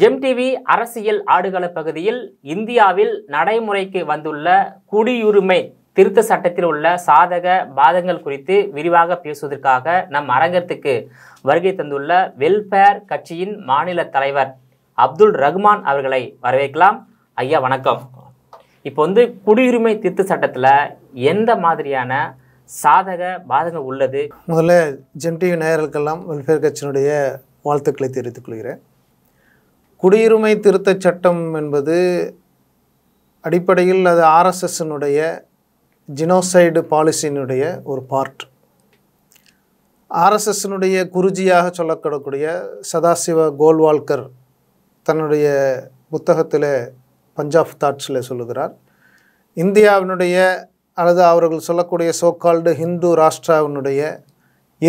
GeM TV அரசியல் ஆடுகள பகுதியில் இந்தியாவில் நடைமுறைக்கு வந்துள்ள குடியுரிமை திருத்த சட்டத்தில் உள்ள சாதக பாதங்கள் குறித்து விரிவாக பேசுவதற்காக நம் அரங்கத்துக்கு வருகை தந்துள்ள வெல்ஃபேர் கட்சியின் மாநில தலைவர் அப்துல் ரஹ்மான் அவர்களை வரவேற்கலாம் ஐயா வணக்கம் இப்போ வந்து குடியுரிமை திருத்த சட்டத்தில் எந்த மாதிரியான சாதக பாதகம் உள்ளது முதல்ல ஜெம் டிவி நேயர்களுக்கெல்லாம் வெல்ஃபேர் கட்சியினுடைய வாழ்த்துக்களை தெரிவித்துக் கொள்கிறேன் குடியுரிமை திருத்தச் சட்டம் என்பது அடிப்படையில் அது ஆர்எஸ்எஸ்னுடைய ஜினோசைடு பாலிசியினுடைய ஒரு பார்ட் ஆர்எஸ்எஸ்னுடைய குருஜியாக சொல்லக்கூடக்கூடிய சதாசிவ கோல்வால்கர் தன்னுடைய புத்தகத்தில் பஞ்சாப் தாட்ஸில் சொல்லுகிறார் இந்தியாவினுடைய அல்லது அவர்கள் சொல்லக்கூடிய சோக்கால்டு ஹிந்து ராஷ்டிராவினுடைய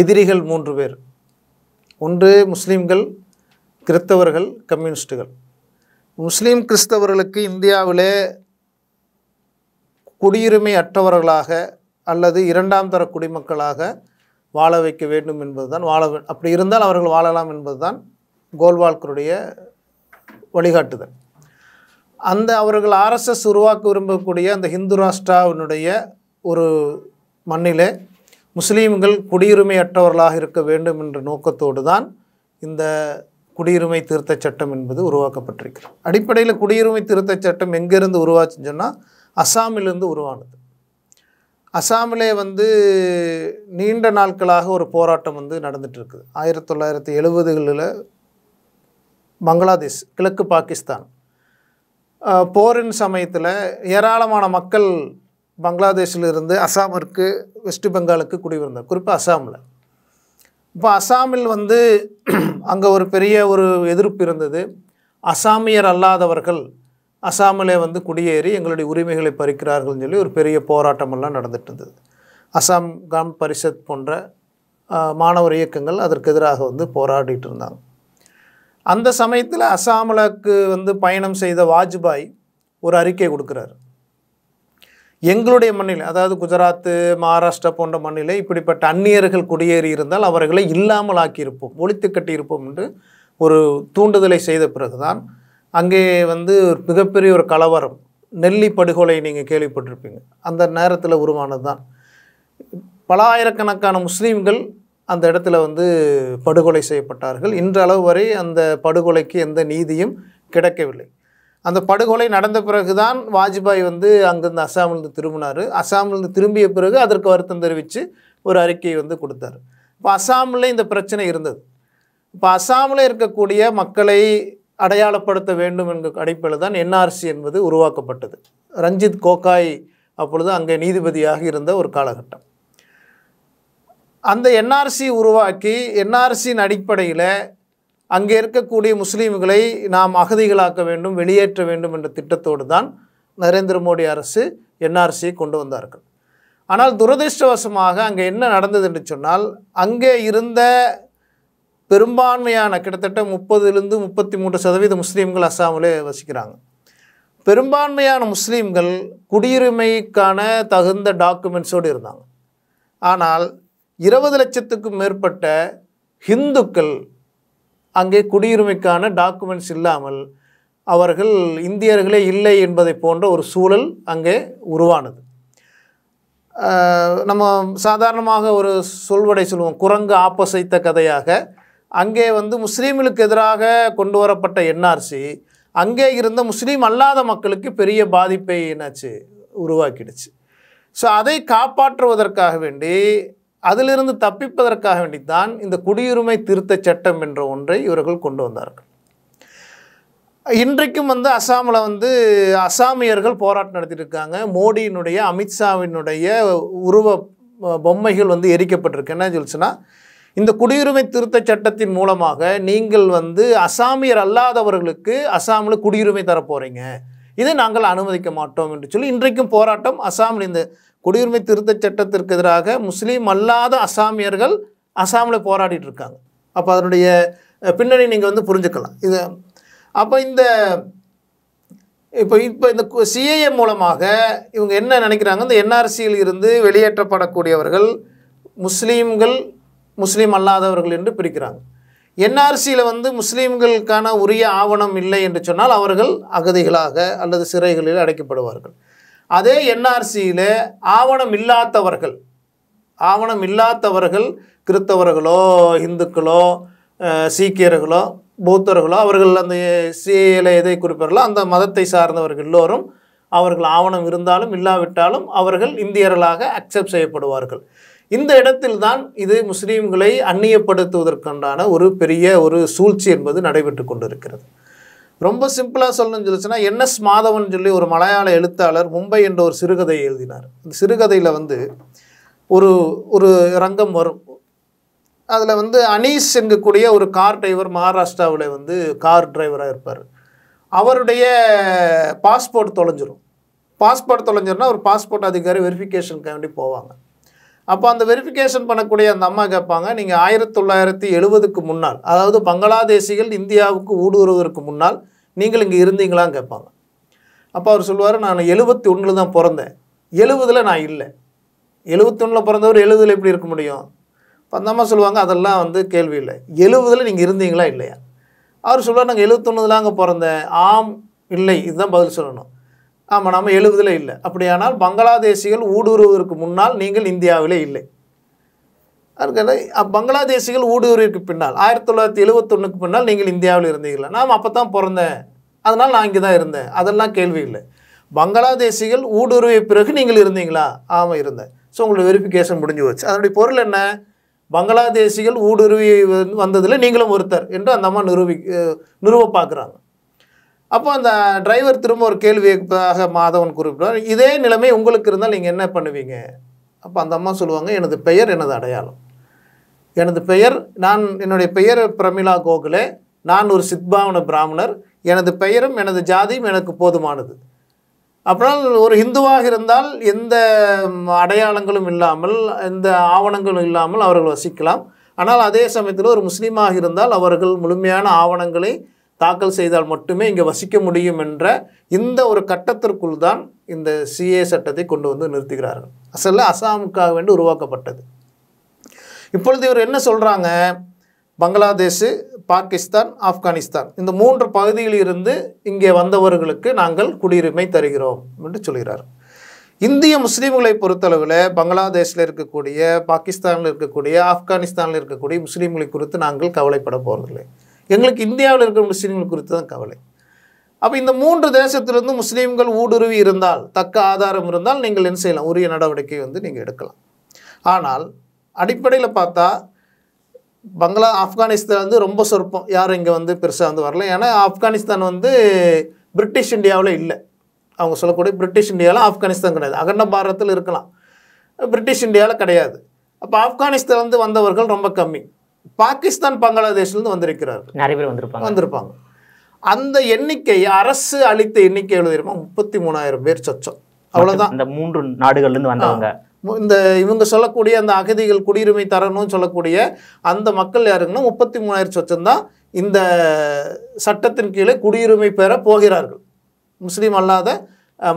எதிரிகள் மூன்று பேர் ஒன்று முஸ்லீம்கள் கிறிஸ்தவர்கள் கம்யூனிஸ்ட்டுகள் முஸ்லீம் கிறிஸ்தவர்களுக்கு இந்தியாவிலே குடியுரிமை அற்றவர்களாக அல்லது இரண்டாம் தர குடிமக்களாக வாழ வைக்க வேண்டும் என்பதுதான் வாழ அப்படி இருந்தால் அவர்கள் வாழலாம் என்பதுதான் கோல்வால்கருடைய வழிகாட்டுதல் அந்த அவர்கள் ஆர்எஸ்எஸ் உருவாக்க விரும்பக்கூடிய அந்த ஹிந்து ராஷ்டிராவினுடைய ஒரு மண்ணிலே முஸ்லீம்கள் குடியுரிமை அற்றவர்களாக இருக்க வேண்டும் என்ற நோக்கத்தோடு தான் இந்த குடியுரிமை திருத்த சட்டம் என்பது உருவாக்கப்பட்டிருக்கிறது அடிப்படையில் குடியுரிமை திருத்த சட்டம் எங்கேருந்து உருவாச்சுன்னு சொன்னால் அஸ்ஸாமிலிருந்து உருவானது அஸ்ஸாமிலே வந்து நீண்ட நாட்களாக ஒரு போராட்டம் வந்து நடந்துகிட்டு இருக்குது ஆயிரத்தி தொள்ளாயிரத்தி எழுபதுகளில் பங்களாதேஷ் கிழக்கு பாகிஸ்தான் போரின் சமயத்தில் ஏராளமான மக்கள் பங்களாதேஷிலிருந்து அஸ்ஸாமிற்கு வெஸ்ட் பெங்காலுக்கு குடி குறிப்பாக அஸ்ஸாமில் இப்போ அசாமில் வந்து அங்கே ஒரு பெரிய ஒரு எதிர்ப்பு இருந்தது அசாமியர் அல்லாதவர்கள் அசாமிலே வந்து குடியேறி எங்களுடைய உரிமைகளை பறிக்கிறார்கள்னு சொல்லி ஒரு பெரிய போராட்டமெல்லாம் நடந்துட்டு இருந்தது அசாம் கிராம பரிஷத் போன்ற மாணவர் இயக்கங்கள் அதற்கு எதிராக வந்து போராடிட்டு இருந்தாங்க அந்த சமயத்தில் அசாமலுக்கு வந்து பயணம் செய்த வாஜ்பாய் ஒரு அறிக்கை கொடுக்குறாரு எங்களுடைய மண்ணில் அதாவது குஜராத்து மகாராஷ்டிரா போன்ற மண்ணில் இப்படிப்பட்ட அந்நியர்கள் குடியேறி இருந்தால் அவர்களை இல்லாமல் ஆக்கியிருப்போம் ஒழித்து கட்டியிருப்போம் என்று ஒரு தூண்டுதலை செய்த பிறகுதான் அங்கே வந்து மிகப்பெரிய ஒரு கலவரம் நெல்லி படுகொலை நீங்கள் கேள்விப்பட்டிருப்பீங்க அந்த நேரத்தில் உருவானது தான் பல ஆயிரக்கணக்கான முஸ்லீம்கள் அந்த இடத்துல வந்து படுகொலை செய்யப்பட்டார்கள் இன்றளவு வரை அந்த படுகொலைக்கு எந்த நீதியும் கிடைக்கவில்லை அந்த படுகொலை நடந்த பிறகு தான் வாஜ்பாய் வந்து அங்கேருந்து அசாமிலிருந்து திரும்பினார் அசாமிலிருந்து திரும்பிய பிறகு அதற்கு வருத்தம் தெரிவித்து ஒரு அறிக்கையை வந்து கொடுத்தார் இப்போ அசாமில் இந்த பிரச்சனை இருந்தது இப்போ அசாமில் இருக்கக்கூடிய மக்களை அடையாளப்படுத்த வேண்டும் என்ற அடிப்படையில் தான் என்ஆர்சி என்பது உருவாக்கப்பட்டது ரஞ்சித் கோகாய் அப்பொழுது அங்கே நீதிபதியாக இருந்த ஒரு காலகட்டம் அந்த என்ஆர்சி உருவாக்கி என்ஆர்சியின் அடிப்படையில் அங்கே இருக்கக்கூடிய முஸ்லீம்களை நாம் அகதிகளாக்க வேண்டும் வெளியேற்ற வேண்டும் என்ற திட்டத்தோடு தான் நரேந்திர மோடி அரசு என்ஆர்சியை கொண்டு வந்தார்கள் ஆனால் துரதிருஷ்டவசமாக அங்கே என்ன நடந்தது என்று சொன்னால் அங்கே இருந்த பெரும்பான்மையான கிட்டத்தட்ட முப்பதுலேருந்து முப்பத்தி மூன்று சதவீத முஸ்லீம்கள் அசாமிலே வசிக்கிறாங்க பெரும்பான்மையான முஸ்லீம்கள் குடியுரிமைக்கான தகுந்த டாக்குமெண்ட்ஸோடு இருந்தாங்க ஆனால் இருபது லட்சத்துக்கும் மேற்பட்ட ஹிந்துக்கள் அங்கே குடியுரிமைக்கான டாக்குமெண்ட்ஸ் இல்லாமல் அவர்கள் இந்தியர்களே இல்லை என்பதை போன்ற ஒரு சூழல் அங்கே உருவானது நம்ம சாதாரணமாக ஒரு சொல்வடை சொல்லுவோம் குரங்கு ஆப்பசைத்த கதையாக அங்கே வந்து முஸ்லீம்களுக்கு எதிராக கொண்டு வரப்பட்ட என்ஆர்சி அங்கே இருந்த முஸ்லீம் அல்லாத மக்களுக்கு பெரிய பாதிப்பை என்னாச்சு உருவாக்கிடுச்சு ஸோ அதை காப்பாற்றுவதற்காக வேண்டி அதிலிருந்து தப்பிப்பதற்காக வேண்டித்தான் இந்த குடியுரிமை திருத்த சட்டம் என்ற ஒன்றை இவர்கள் கொண்டு வந்தார்கள் இன்றைக்கும் வந்து அஸ்ஸாமில் வந்து அசாமியர்கள் போராட்டம் நடத்திட்டு இருக்காங்க மோடியினுடைய அமித்ஷாவினுடைய உருவ பொம்மைகள் வந்து எரிக்கப்பட்டிருக்கு என்ன சொல்லிச்சுன்னா இந்த குடியுரிமை திருத்த சட்டத்தின் மூலமாக நீங்கள் வந்து அசாமியர் அல்லாதவர்களுக்கு அசாமில் குடியுரிமை தரப்போகிறீங்க இதை நாங்கள் அனுமதிக்க மாட்டோம் என்று சொல்லி இன்றைக்கும் போராட்டம் அசாமில் இந்த குடியுரிமை திருத்தச் சட்டத்திற்கு எதிராக முஸ்லீம் அல்லாத அசாமியர்கள் அசாமில் போராடிட்டு இருக்காங்க அப்போ அதனுடைய பின்னணி நீங்கள் வந்து புரிஞ்சுக்கலாம் இது அப்போ இந்த இப்போ இப்போ இந்த சிஏஏ மூலமாக இவங்க என்ன நினைக்கிறாங்க இந்த என்ஆர்சியில் இருந்து வெளியேற்றப்படக்கூடியவர்கள் முஸ்லீம்கள் முஸ்லீம் அல்லாதவர்கள் என்று பிரிக்கிறாங்க என்ஆர்சியில் வந்து முஸ்லீம்களுக்கான உரிய ஆவணம் இல்லை என்று சொன்னால் அவர்கள் அகதிகளாக அல்லது சிறைகளில் அடைக்கப்படுவார்கள் அதே என்ஆர்சியில் ஆவணம் இல்லாதவர்கள் ஆவணம் இல்லாதவர்கள் கிறித்தவர்களோ இந்துக்களோ சீக்கியர்களோ பௌத்தர்களோ அவர்கள் அந்த சிஏல எதை குறிப்பார்களோ அந்த மதத்தை சார்ந்தவர்கள் எல்லோரும் அவர்கள் ஆவணம் இருந்தாலும் இல்லாவிட்டாலும் அவர்கள் இந்தியர்களாக அக்செப்ட் செய்யப்படுவார்கள் இந்த இடத்தில்தான் இது முஸ்லீம்களை அந்நியப்படுத்துவதற்குண்டான ஒரு பெரிய ஒரு சூழ்ச்சி என்பது நடைபெற்று கொண்டிருக்கிறது ரொம்ப சிம்பிளாக சொல்லணும்னு சொல்லிச்சுன்னா என் எஸ் மாதவன் சொல்லி ஒரு மலையாள எழுத்தாளர் மும்பை என்ற ஒரு சிறுகதையை எழுதினார் அந்த சிறுகதையில் வந்து ஒரு ஒரு ரங்கம் வரும் அதில் வந்து அனீஸ் என்கக்கூடிய ஒரு கார் டிரைவர் மகாராஷ்டிராவில் வந்து கார் டிரைவராக இருப்பார் அவருடைய பாஸ்போர்ட் தொலைஞ்சிரும் பாஸ்போர்ட் தொலைஞ்சிருன்னா ஒரு பாஸ்போர்ட் அதிகாரி வெரிஃபிகேஷனுக்கு வேண்டி போவாங்க அப்போ அந்த வெரிஃபிகேஷன் பண்ணக்கூடிய அந்த அம்மா கேட்பாங்க நீங்கள் ஆயிரத்தி தொள்ளாயிரத்தி எழுபதுக்கு முன்னால் அதாவது பங்களாதேசிகள் இந்தியாவுக்கு ஊடுருவதற்கு முன்னால் நீங்கள் இங்கே இருந்தீங்களான்னு கேட்பாங்க அப்போ அவர் சொல்லுவார் நான் எழுபத்தி ஒன்றில் தான் பிறந்தேன் எழுபதில் நான் இல்லை ஒன்றில் பிறந்தவர் எழுபதில் எப்படி இருக்க முடியும் இப்போ அந்த அம்மா சொல்லுவாங்க அதெல்லாம் வந்து கேள்வி இல்லை எழுபதில் நீங்கள் இருந்தீங்களா இல்லையா அவர் சொல்லுவார் நாங்கள் அங்கே பிறந்தேன் ஆம் இல்லை இதுதான் பதில் சொல்லணும் ஆமாம் நம்ம எழுபதில் இல்லை அப்படியானால் பங்களாதேசிகள் ஊடுருவதற்கு முன்னால் நீங்கள் இந்தியாவிலே இல்லை அதுக்காக பங்களாதேசிகள் ஊடுருவிற்கு பின்னால் ஆயிரத்தி தொள்ளாயிரத்தி எழுபத்தொன்னுக்கு பின்னால் நீங்கள் இந்தியாவில் இருந்தீங்களா நாம் அப்போ தான் பிறந்தேன் அதனால் நான் இங்கே தான் இருந்தேன் அதெல்லாம் கேள்வி இல்லை பங்களாதேசிகள் ஊடுருவிய பிறகு நீங்கள் இருந்தீங்களா ஆமாம் இருந்தேன் ஸோ உங்களோட வெரிஃபிகேஷன் முடிஞ்சு போச்சு அதனுடைய பொருள் என்ன பங்களாதேசிகள் ஊடுருவி வந்ததில் நீங்களும் ஒருத்தர் என்று அந்த அம்மா நிரூபி நிறுவ பார்க்குறாங்க அப்போ அந்த டிரைவர் திரும்ப ஒரு கேள்வியாக மாதவன் குறிப்பிட்டார் இதே நிலைமை உங்களுக்கு இருந்தால் நீங்கள் என்ன பண்ணுவீங்க அப்போ அந்த அம்மா சொல்லுவாங்க எனது பெயர் எனது அடையாளம் எனது பெயர் நான் என்னுடைய பெயர் பிரமிளா கோகுலே நான் ஒரு சித்பாவன பிராமணர் எனது பெயரும் எனது ஜாதியும் எனக்கு போதுமானது அப்படினால் ஒரு ஹிந்துவாக இருந்தால் எந்த அடையாளங்களும் இல்லாமல் எந்த ஆவணங்களும் இல்லாமல் அவர்கள் வசிக்கலாம் ஆனால் அதே சமயத்தில் ஒரு முஸ்லீமாக இருந்தால் அவர்கள் முழுமையான ஆவணங்களை தாக்கல் செய்தால் மட்டுமே இங்கே வசிக்க முடியும் என்ற இந்த ஒரு கட்டத்திற்குள் தான் இந்த சிஏ சட்டத்தை கொண்டு வந்து நிறுத்துகிறார்கள் அசல்ல அசாமுக்காக வேண்டி உருவாக்கப்பட்டது இப்பொழுது இவர் என்ன சொல்கிறாங்க பங்களாதேஷ் பாகிஸ்தான் ஆப்கானிஸ்தான் இந்த மூன்று பகுதியில் இருந்து இங்கே வந்தவர்களுக்கு நாங்கள் குடியுரிமை தருகிறோம் என்று சொல்கிறார் இந்திய முஸ்லீம்களை பொறுத்தளவில் பங்களாதேஷில் இருக்கக்கூடிய பாகிஸ்தானில் இருக்கக்கூடிய ஆப்கானிஸ்தானில் இருக்கக்கூடிய முஸ்லீம்களை குறித்து நாங்கள் கவலைப்பட போவதில்லை எங்களுக்கு இந்தியாவில் இருக்கிற முஸ்லீம்கள் குறித்து தான் கவலை அப்போ இந்த மூன்று தேசத்திலிருந்து முஸ்லீம்கள் ஊடுருவி இருந்தால் தக்க ஆதாரம் இருந்தால் நீங்கள் என்ன செய்யலாம் உரிய நடவடிக்கை வந்து நீங்கள் எடுக்கலாம் ஆனால் அடிப்படையில் பார்த்தா பங்களா ஆப்கானிஸ்தான் வந்து ரொம்ப சொற்பம் யாரும் இங்கே வந்து பெருசாக வந்து வரல ஏன்னா ஆப்கானிஸ்தான் வந்து பிரிட்டிஷ் இந்தியாவில் இல்லை அவங்க சொல்லக்கூடிய பிரிட்டிஷ் இந்தியாவில் ஆப்கானிஸ்தான் கிடையாது அகண்ட பாரதத்தில் இருக்கலாம் பிரிட்டிஷ் இந்தியாவில் கிடையாது அப்போ ஆப்கானிஸ்தான் வந்து வந்தவர்கள் ரொம்ப கம்மி பாகிஸ்தான் பங்களாதேஷ்லேருந்து வந்திருக்கிறார் நிறைய பேர் வந்திருப்பாங்க வந்திருப்பாங்க அந்த எண்ணிக்கை அரசு அளித்த எண்ணிக்கை எழுதியிருமா முப்பத்தி மூணாயிரம் பேர் சொச்சம் அவ்வளோதான் இந்த மூன்று நாடுகள்லேருந்து வந்தவங்க இந்த இவங்க சொல்லக்கூடிய அந்த அகதிகள் குடியுரிமை தரணும்னு சொல்லக்கூடிய அந்த மக்கள் யாருங்கன்னா முப்பத்தி மூணாயிரம் சொச்சம் தான் இந்த சட்டத்தின் கீழே குடியுரிமை பெற போகிறார்கள் முஸ்லீம் அல்லாத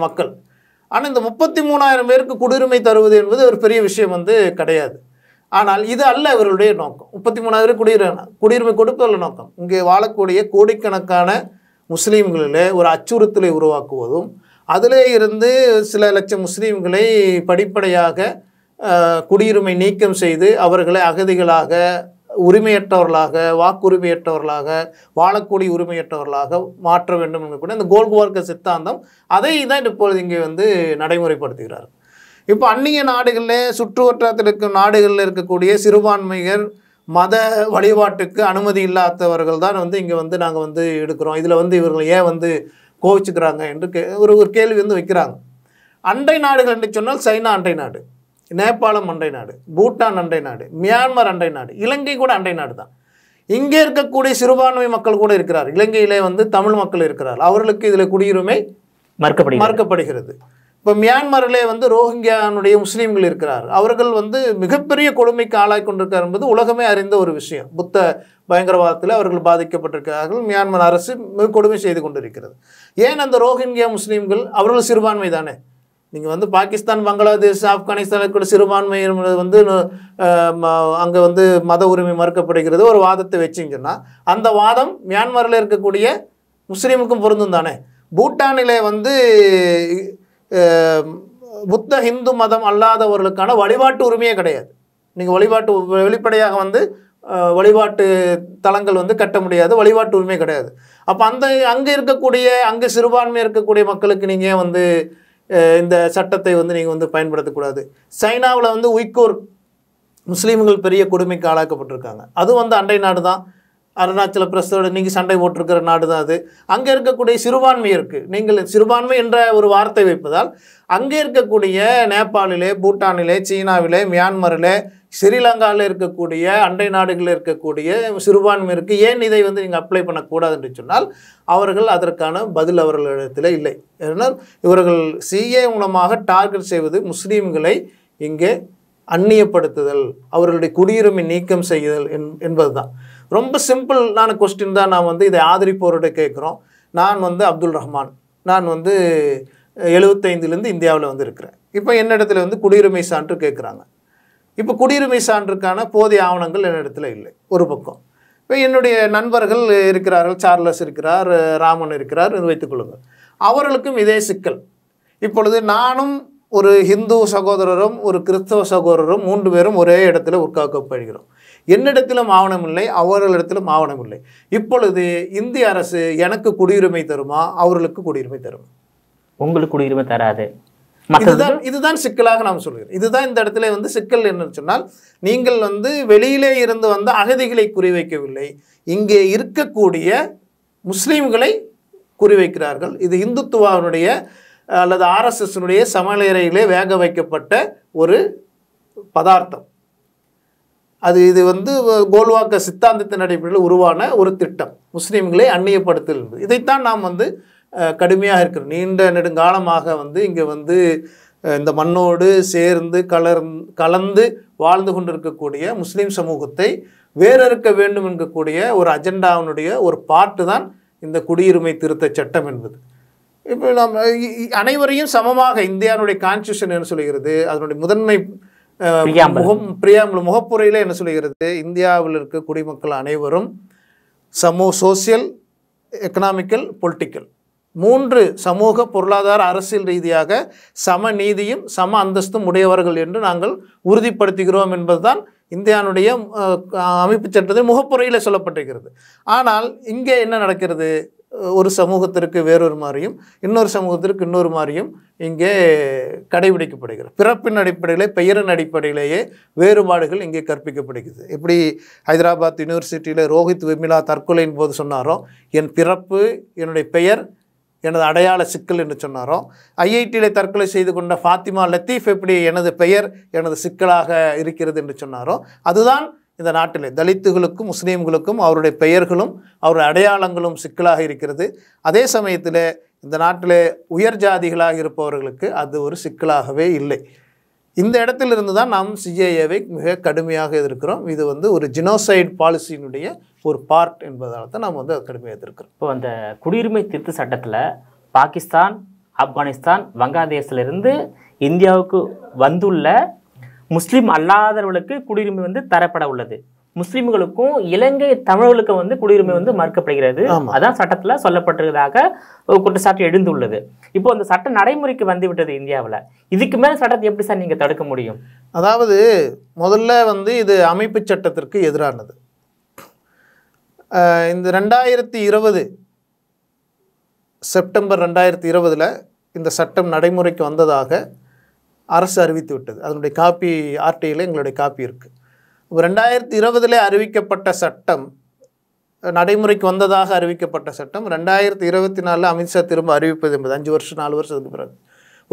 மக்கள் ஆனால் இந்த முப்பத்தி மூணாயிரம் பேருக்கு குடியுரிமை தருவது என்பது ஒரு பெரிய விஷயம் வந்து கிடையாது ஆனால் இது அல்ல இவர்களுடைய நோக்கம் முப்பத்தி மூணாயிரம் குடியுரிமை குடியுரிமை கொடுப்பதில் நோக்கம் இங்கே வாழக்கூடிய கோடிக்கணக்கான முஸ்லீம்களில் ஒரு அச்சுறுத்தலை உருவாக்குவதும் அதிலே இருந்து சில லட்சம் முஸ்லீம்களை படிப்படையாக குடியுரிமை நீக்கம் செய்து அவர்களை அகதிகளாக உரிமையற்றவர்களாக வாக்குரிமையற்றவர்களாக வாழக்கூடிய உரிமையற்றவர்களாக மாற்ற வேண்டும் என்று கூட இந்த கோல்குவார்க்க சித்தாந்தம் அதை தான் இப்பொழுது இங்கே வந்து நடைமுறைப்படுத்துகிறார்கள் இப்போ அந்நிய நாடுகளில் சுற்றுவட்டத்தில் இருக்கும் நாடுகளில் இருக்கக்கூடிய சிறுபான்மையர் மத வழிபாட்டுக்கு அனுமதி இல்லாதவர்கள் தான் வந்து இங்கே வந்து நாங்கள் வந்து எடுக்கிறோம் இதில் வந்து இவர்கள் ஏன் வந்து கோவிச்சுக்கிறாங்க என்று கே ஒரு ஒரு கேள்வி வந்து வைக்கிறாங்க அண்டை நாடுகள் என்று சொன்னால் சைனா அண்டை நாடு நேபாளம் அண்டை நாடு பூட்டான் அண்டை நாடு மியான்மர் அண்டை நாடு இலங்கை கூட அண்டை நாடு தான் இங்கே இருக்கக்கூடிய சிறுபான்மை மக்கள் கூட இருக்கிறார் இலங்கையிலே வந்து தமிழ் மக்கள் இருக்கிறார் அவர்களுக்கு இதில் குடியுரிமை மறுக்கப்படுகிறது இப்போ மியான்மரிலே வந்து ரோஹிங்கியானுடைய முஸ்லீம்கள் இருக்கிறார் அவர்கள் வந்து மிகப்பெரிய கொடுமைக்கு ஆளாய் கொண்டிருக்கார் என்பது உலகமே அறிந்த ஒரு விஷயம் புத்த பயங்கரவாதத்தில் அவர்கள் பாதிக்கப்பட்டிருக்கிறார்கள் மியான்மர் அரசு மிக கொடுமை செய்து கொண்டிருக்கிறது ஏன் அந்த ரோஹிங்கியா முஸ்லீம்கள் அவர்கள் சிறுபான்மை தானே நீங்கள் வந்து பாகிஸ்தான் பங்களாதேஷ் ஆப்கானிஸ்தான் கூட சிறுபான்மை வந்து அங்கே வந்து மத உரிமை மறுக்கப்படுகிறது ஒரு வாதத்தை வச்சிங்கன்னா அந்த வாதம் மியான்மரில் இருக்கக்கூடிய முஸ்லீமுக்கும் பொருந்தும் தானே பூட்டானிலே வந்து புத்த ஹிந்து மதம் அல்லாதவர்களுக்கான வழிபாட்டு உரிமையே கிடையாது நீங்கள் வழிபாட்டு வெளிப்படையாக வந்து வழிபாட்டு தலங்கள் வந்து கட்ட முடியாது வழிபாட்டு உரிமை கிடையாது அப்போ அந்த அங்கே இருக்கக்கூடிய அங்கே சிறுபான்மை இருக்கக்கூடிய மக்களுக்கு நீங்கள் வந்து இந்த சட்டத்தை வந்து நீங்கள் வந்து பயன்படுத்தக்கூடாது சைனாவில் வந்து உய்கூர் முஸ்லீம்கள் பெரிய கொடுமைக்கு ஆளாக்கப்பட்டிருக்காங்க அது வந்து அண்டை நாடு தான் அருணாச்சல பிரசோட நீங்கள் சண்டை போட்டிருக்கிற நாடு தான் அது அங்கே இருக்கக்கூடிய சிறுபான்மை இருக்குது நீங்கள் சிறுபான்மை என்ற ஒரு வார்த்தை வைப்பதால் அங்கே இருக்கக்கூடிய நேபாளிலே பூட்டானிலே சீனாவிலே மியான்மரிலே ஸ்ரீலங்காவில் இருக்கக்கூடிய அண்டை நாடுகளில் இருக்கக்கூடிய சிறுபான்மை இருக்குது ஏன் இதை வந்து நீங்கள் அப்ளை பண்ணக்கூடாது என்று சொன்னால் அவர்கள் அதற்கான பதில் அவர்களிடத்தில் இல்லை ஏன்னால் இவர்கள் சிஏ மூலமாக டார்கெட் செய்வது முஸ்லீம்களை இங்கே அந்நியப்படுத்துதல் அவர்களுடைய குடியுரிமை நீக்கம் செய்தல் என்பதுதான் ரொம்ப சிம்பிளான கொஸ்டின் தான் நான் வந்து இதை ஆதரிப்போரோட கேட்குறோம் நான் வந்து அப்துல் ரஹ்மான் நான் வந்து எழுபத்தைந்துலேருந்து இந்தியாவில் வந்து இருக்கிறேன் இப்போ என்னிடத்துல வந்து குடியுரிமை சான்று கேட்குறாங்க இப்போ குடியுரிமை சான்றுக்கான போதிய ஆவணங்கள் என்னிடத்துல இல்லை ஒரு பக்கம் இப்போ என்னுடைய நண்பர்கள் இருக்கிறார்கள் சார்லஸ் இருக்கிறார் ராமன் இருக்கிறார் வைத்துக்கொள்ளுங்கள் அவர்களுக்கும் இதே சிக்கல் இப்பொழுது நானும் ஒரு ஹிந்து சகோதரரும் ஒரு கிறிஸ்தவ சகோதரரும் மூன்று பேரும் ஒரே இடத்துல உட்காக்கப்படுகிறோம் என்னிடத்திலும் ஆவணம் இல்லை அவர்களிடத்திலும் ஆவணம் இல்லை இப்பொழுது இந்திய அரசு எனக்கு குடியுரிமை தருமா அவர்களுக்கு குடியுரிமை தரும் உங்களுக்கு குடியுரிமை தராது இதுதான் இதுதான் சிக்கலாக நாம் சொல்கிறோம் இதுதான் இந்த இடத்துல வந்து சிக்கல் என்னன்னு சொன்னால் நீங்கள் வந்து வெளியிலே இருந்து வந்த அகதிகளை குறிவைக்கவில்லை இங்கே இருக்கக்கூடிய முஸ்லீம்களை குறிவைக்கிறார்கள் இது இந்துத்துவாவினுடைய அல்லது ஆர்எஸ்எஸ்னுடைய சமநிலையிலே வேக வைக்கப்பட்ட ஒரு பதார்த்தம் அது இது வந்து கோல்வாக்க சித்தாந்தத்தின் அடிப்படையில் உருவான ஒரு திட்டம் முஸ்லீம்களை அந்நியப்படுத்தல் இதைத்தான் நாம் வந்து கடுமையாக இருக்கிறோம் நீண்ட நெடுங்காலமாக வந்து இங்கே வந்து இந்த மண்ணோடு சேர்ந்து கலர் கலந்து வாழ்ந்து கொண்டிருக்கக்கூடிய முஸ்லீம் சமூகத்தை வேறறுக்க வேண்டும் என்கக்கூடிய ஒரு அஜெண்டாவினுடைய ஒரு பாட்டு தான் இந்த குடியுரிமை திருத்த சட்டம் என்பது இப்போ நாம் அனைவரையும் சமமாக இந்தியாவுடைய கான்ஸ்டியூஷன் என்ன சொல்கிறது அதனுடைய முதன்மை முகம் பிரியாம்பல் முகப்புரையில் என்ன சொல்கிறது இந்தியாவில் இருக்க குடிமக்கள் அனைவரும் சமூக சோசியல் எக்கனாமிக்கல் பொலிட்டிக்கல் மூன்று சமூக பொருளாதார அரசியல் ரீதியாக சம நீதியும் சம அந்தஸ்தும் உடையவர்கள் என்று நாங்கள் உறுதிப்படுத்துகிறோம் என்பதுதான் இந்தியாவுடைய அமைப்பு சென்றது முகப்புறையில் சொல்லப்பட்டிருக்கிறது ஆனால் இங்கே என்ன நடக்கிறது ஒரு சமூகத்திற்கு வேறொரு மாதிரியும் இன்னொரு சமூகத்திற்கு இன்னொரு மாதிரியும் இங்கே கடைபிடிக்கப்படுகிறது பிறப்பின் அடிப்படையில் பெயரின் அடிப்படையிலேயே வேறுபாடுகள் இங்கே கற்பிக்கப்படுகிறது எப்படி ஹைதராபாத் யூனிவர்சிட்டியில் ரோஹித் விமிலா தற்கொலையின் போது சொன்னாரோ என் பிறப்பு என்னுடைய பெயர் எனது அடையாள சிக்கல் என்று சொன்னாரோ ஐஐடியில் தற்கொலை செய்து கொண்ட ஃபாத்திமா லத்தீஃப் எப்படி எனது பெயர் எனது சிக்கலாக இருக்கிறது என்று சொன்னாரோ அதுதான் இந்த நாட்டில் தலித்துகளுக்கும் முஸ்லீம்களுக்கும் அவருடைய பெயர்களும் அவருடைய அடையாளங்களும் சிக்கலாக இருக்கிறது அதே சமயத்தில் இந்த நாட்டில் உயர் ஜாதிகளாக இருப்பவர்களுக்கு அது ஒரு சிக்கலாகவே இல்லை இந்த இடத்திலிருந்து தான் நாம் சிஏஏவை மிக கடுமையாக எதிர்க்கிறோம் இது வந்து ஒரு ஜினோசைட் பாலிசியினுடைய ஒரு பார்ட் என்பதால் தான் நாம் வந்து அதை கடுமையாக எதிர்க்கிறோம் இப்போ அந்த குடியுரிமை திருத்த சட்டத்தில் பாகிஸ்தான் ஆப்கானிஸ்தான் வங்காதேசிலிருந்து இந்தியாவுக்கு வந்துள்ள முஸ்லீம் அல்லாதவர்களுக்கு குடியுரிமை வந்து தரப்பட உள்ளது முஸ்லிம்களுக்கும் இலங்கை தமிழர்களுக்கும் வந்து குடியுரிமை வந்து மறுக்கப்படுகிறது அதான் சட்டத்துல சொல்லப்பட்டிருக்கிறதாக குற்றச்சாட்டு எழுந்துள்ளது இப்போ அந்த சட்ட நடைமுறைக்கு வந்துவிட்டது இந்தியாவில் இதுக்கு மேல சட்டத்தை எப்படி சார் நீங்க தடுக்க முடியும் அதாவது முதல்ல வந்து இது அமைப்பு சட்டத்திற்கு எதிரானது இந்த ரெண்டாயிரத்தி இருபது செப்டம்பர் ரெண்டாயிரத்தி இருபதில் இந்த சட்டம் நடைமுறைக்கு வந்ததாக அரசு அறிவித்து விட்டது அதனுடைய காப்பி ஆர்டியில் எங்களுடைய காப்பி இருக்குது இப்போ ரெண்டாயிரத்தி இருபதில் அறிவிக்கப்பட்ட சட்டம் நடைமுறைக்கு வந்ததாக அறிவிக்கப்பட்ட சட்டம் ரெண்டாயிரத்தி இருபத்தி நாலில் அமித்ஷா திரும்ப அறிவிப்பது என்பது அஞ்சு வருஷம் நாலு வருஷத்துக்கு பிறகு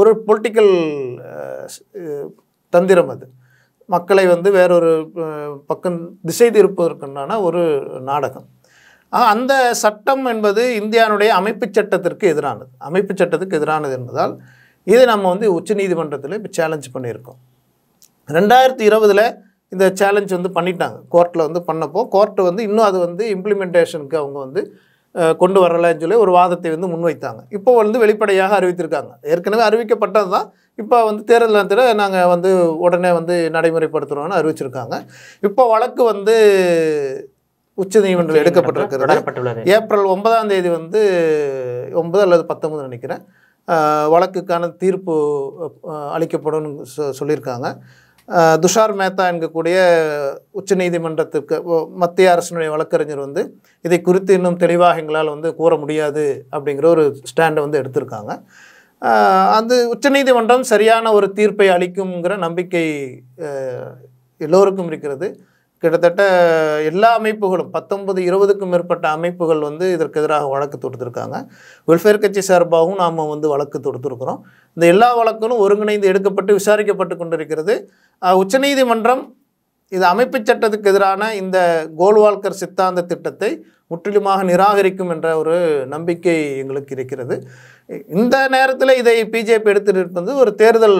ஒரு பொலிட்டிக்கல் தந்திரம் அது மக்களை வந்து வேறொரு பக்கம் திசை திருப்பதற்குண்டான ஒரு நாடகம் அந்த சட்டம் என்பது இந்தியாவுடைய அமைப்பு சட்டத்திற்கு எதிரானது அமைப்பு சட்டத்துக்கு எதிரானது என்பதால் இது நம்ம வந்து உச்சநீதிமன்றத்தில் இப்போ சேலஞ்ச் பண்ணியிருக்கோம் ரெண்டாயிரத்தி இருபதில் இந்த சேலஞ்ச் வந்து பண்ணிட்டாங்க கோர்ட்டில் வந்து பண்ணப்போ கோர்ட்டு வந்து இன்னும் அது வந்து இம்ப்ளிமெண்டேஷனுக்கு அவங்க வந்து கொண்டு வரலைன்னு சொல்லி ஒரு வாதத்தை வந்து முன்வைத்தாங்க இப்போ வந்து வெளிப்படையாக அறிவித்திருக்காங்க ஏற்கனவே அறிவிக்கப்பட்டது தான் இப்போ வந்து தேர்தல் நேரத்தில் நாங்கள் வந்து உடனே வந்து நடைமுறைப்படுத்துகிறோம்னு அறிவிச்சிருக்காங்க இப்போ வழக்கு வந்து உச்ச நீதிமன்றம் எடுக்கப்பட்டிருக்கிறது ஏப்ரல் ஒன்பதாம் தேதி வந்து ஒன்பது அல்லது பத்தொன்பது நினைக்கிறேன் வழக்குக்கான தீர்ப்பு அளிக்கப்படும் சொல்லியிருக்காங்க துஷார் மேத்தா என்கக்கூடிய நீதிமன்றத்துக்கு மத்திய அரசினுடைய வழக்கறிஞர் வந்து இதை குறித்து இன்னும் தெளிவாக எங்களால் வந்து கூற முடியாது அப்படிங்கிற ஒரு ஸ்டாண்டை வந்து எடுத்திருக்காங்க அது உச்சநீதிமன்றம் சரியான ஒரு தீர்ப்பை அளிக்குங்கிற நம்பிக்கை எல்லோருக்கும் இருக்கிறது கிட்டத்தட்ட எல்லா அமைப்புகளும் பத்தொன்பது இருபதுக்கும் மேற்பட்ட அமைப்புகள் வந்து இதற்கு எதிராக வழக்கு தொடுத்திருக்காங்க வெல்ஃபேர் கட்சி சார்பாகவும் நாம் வந்து வழக்கு தொடுத்திருக்கிறோம் இந்த எல்லா வழக்குகளும் ஒருங்கிணைந்து எடுக்கப்பட்டு விசாரிக்கப்பட்டு கொண்டிருக்கிறது உச்சநீதிமன்றம் இது அமைப்பு சட்டத்துக்கு எதிரான இந்த கோல்வால்கர் சித்தாந்த திட்டத்தை முற்றிலுமாக நிராகரிக்கும் என்ற ஒரு நம்பிக்கை எங்களுக்கு இருக்கிறது இந்த நேரத்தில் இதை பிஜேபி எடுத்துகிட்டு இருப்பது ஒரு தேர்தல்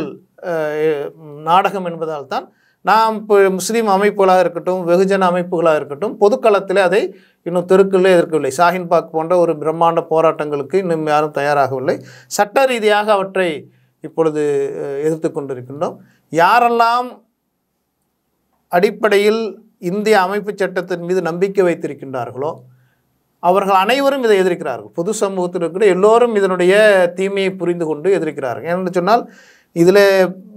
நாடகம் என்பதால் தான் நாம் இப்போ முஸ்லீம் அமைப்புகளாக இருக்கட்டும் வெகுஜன அமைப்புகளாக இருக்கட்டும் பொதுக்களத்தில் அதை இன்னும் தெருக்களில் எதிர்க்கவில்லை ஷாஹின் பாக் போன்ற ஒரு பிரம்மாண்ட போராட்டங்களுக்கு இன்னும் யாரும் தயாராகவில்லை சட்ட ரீதியாக அவற்றை இப்பொழுது எதிர்த்து கொண்டிருக்கின்றோம் யாரெல்லாம் அடிப்படையில் இந்திய அமைப்பு சட்டத்தின் மீது நம்பிக்கை வைத்திருக்கின்றார்களோ அவர்கள் அனைவரும் இதை எதிர்க்கிறார்கள் பொது சமூகத்தில் இருக்கிற எல்லோரும் இதனுடைய தீமையை புரிந்து கொண்டு எதிர்க்கிறார்கள் ஏன்னு சொன்னால் இதில்